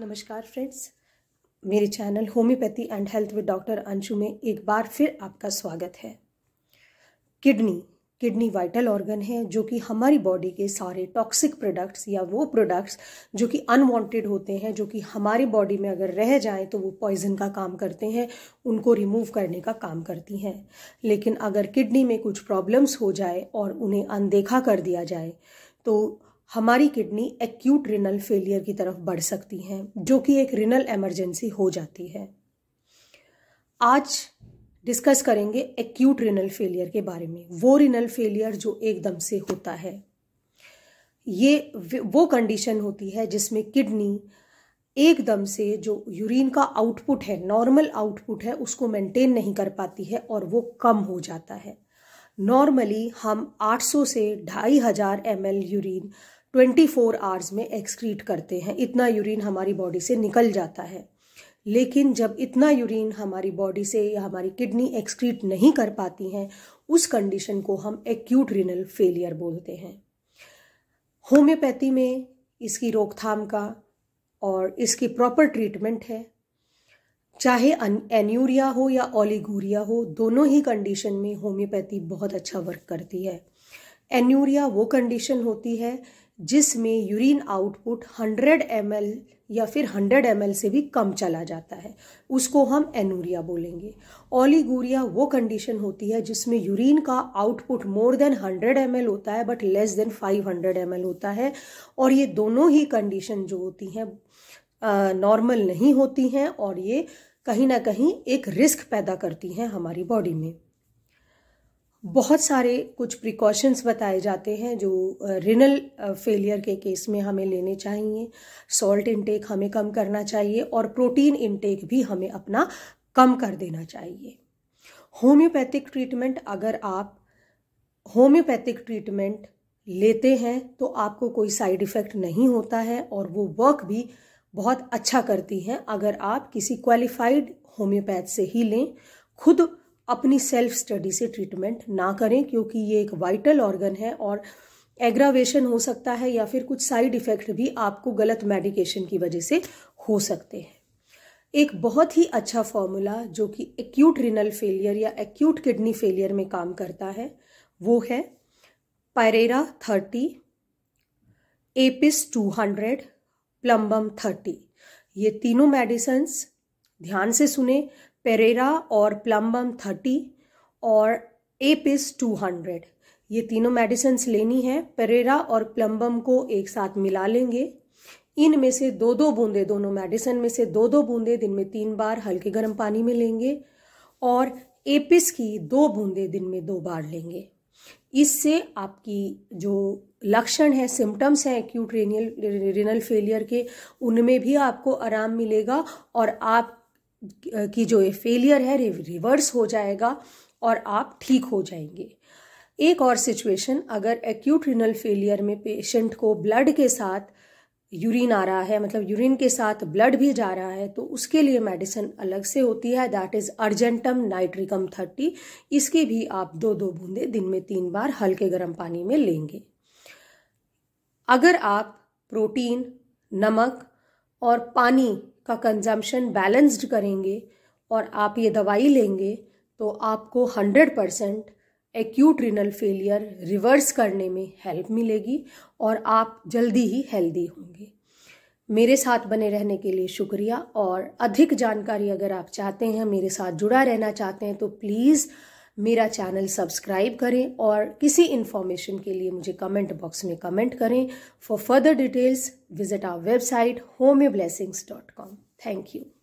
नमस्कार फ्रेंड्स मेरे channel homeopathy and health with doctor Anshu में एक बार फिर आपका स्वागत है किडनी किडनी वाइटल ऑर्गन है जो कि हमारी बॉडी के सारे टॉक्सिक प्रोडक्ट्स या वो प्रोडक्ट्स जो कि अनवांटेड होते हैं जो कि हमारी बॉडी में अगर रह जाएं तो वो पॉइजन का काम करते हैं उनको रिमूव करने का काम करती हैं लेकिन अगर किडनी में कुछ प्रॉब्लम्स हो जाए और उन्हें अनदेखा कर दिया जाए तो हमारी किडनी एक्यूट रिनल फेलियर की तरफ बढ़ सकती हैं जो कि एक रिनल एमरजेंसी हो जाती है आज डिस्कस करेंगे एक्यूट रिनल फेलियर के बारे में वो रिनल फेलियर जो एकदम से होता है ये वो कंडीशन होती है जिसमें किडनी एकदम से जो यूरिन का आउटपुट है नॉर्मल आउटपुट है उसको मेंटेन नहीं कर पाती है और वो कम हो जाता है नॉर्मली हम 800 से ढाई हज़ार M urine twenty four hours में एक्सक्रीट करते हैं इतना यूरिन हमारी बॉडी से निकल जाता है लेकिन जब इतना यूरिन हमारी बॉडी से या हमारी किडनी एक्सक्रीट नहीं कर पाती हैं उस कंडीशन को हम एक्यूट रिनल फेलियर बोलते हैं होम्योपैथी में इसकी रोकथाम का और इसकी प्रॉपर ट्रीटमेंट है चाहे एन्यूरिया हो या ओलीगूरिया हो दोनों ही कंडीशन में होम्योपैथी बहुत अच्छा वर्क करती है एन्यूरिया वो कंडीशन होती है जिसमें यूरिन आउटपुट 100 एम या फिर 100 एम से भी कम चला जाता है उसको हम एनूरिया बोलेंगे ओलीगूरिया वो कंडीशन होती है जिसमें यूरिन का आउटपुट मोर देन 100 एम होता है बट लेस देन 500 एम होता है और ये दोनों ही कंडीशन जो होती हैं नॉर्मल नहीं होती हैं और ये कहीं ना कहीं एक रिस्क पैदा करती हैं हमारी बॉडी में बहुत सारे कुछ प्रिकॉशंस बताए जाते हैं जो रिनल फेलियर के केस में हमें लेने चाहिए सॉल्ट इनटेक हमें कम करना चाहिए और प्रोटीन इनटेक भी हमें अपना कम कर देना चाहिए होम्योपैथिक ट्रीटमेंट अगर आप होम्योपैथिक ट्रीटमेंट लेते हैं तो आपको कोई साइड इफ़ेक्ट नहीं होता है और वो वर्क भी बहुत अच्छा करती हैं अगर आप किसी क्वालिफाइड होम्योपैथ से ही लें खुद अपनी सेल्फ स्टडी से ट्रीटमेंट ना करें क्योंकि ये एक वाइटल ऑर्गन है और एग्रावेशन हो सकता है या फिर कुछ साइड इफेक्ट भी आपको गलत मेडिकेशन की वजह से हो सकते हैं एक बहुत ही अच्छा फॉर्मूला जो कि एक्यूट रिनल फेलियर या एक्यूट किडनी फेलियर में काम करता है वो है pareira thirty apis two hundred plumbum thirty ये तीनों मेडिसन्स ध्यान से सुने पेरेरा और प्लम्बम थर्टी और एपिस टू हंड्रेड ये तीनों मेडिसिन लेनी है पेरेरा और प्लम्बम को एक साथ मिला लेंगे इन में से दो दो बूंदे दोनों मेडिसिन में से दो दो बूंदे दिन में तीन बार हल्के गर्म पानी में लेंगे और एपिस की दो बूंदे दिन में दो बार लेंगे इससे आपकी जो लक्षण है सिम्टम्स हैं एक्यूट रेनियल रिनल फेलियर के उनमें भी आपको आराम मिलेगा और आप की जो ये फेलियर है रिवर्स हो जाएगा और आप ठीक हो जाएंगे एक और सिचुएशन अगर एक्यूट रिनल फेलियर में पेशेंट को ब्लड के साथ यूरिन आ रहा है मतलब यूरिन के साथ ब्लड भी जा रहा है तो उसके लिए मेडिसिन अलग से होती है that is argentum nitricum thirty इसकी भी आप दो दो बूंदे दिन में तीन बार हल्के गर्म पानी में लेंगे अगर आप प्रोटीन नमक और पानी का कंजम्पशन बैलेंस्ड करेंगे और आप ये दवाई लेंगे तो आपको hundred percent acute renal failure reverse करने में हेल्प मिलेगी और आप जल्दी ही हेल्दी होंगे मेरे साथ बने रहने के लिए शुक्रिया और अधिक जानकारी अगर आप चाहते हैं मेरे साथ जुड़ा रहना चाहते हैं तो प्लीज़ मेरा चैनल सब्सक्राइब करें और किसी इन्फॉर्मेशन के लिए मुझे कमेंट बॉक्स में कमेंट करें for further details visit our website home dot com thank you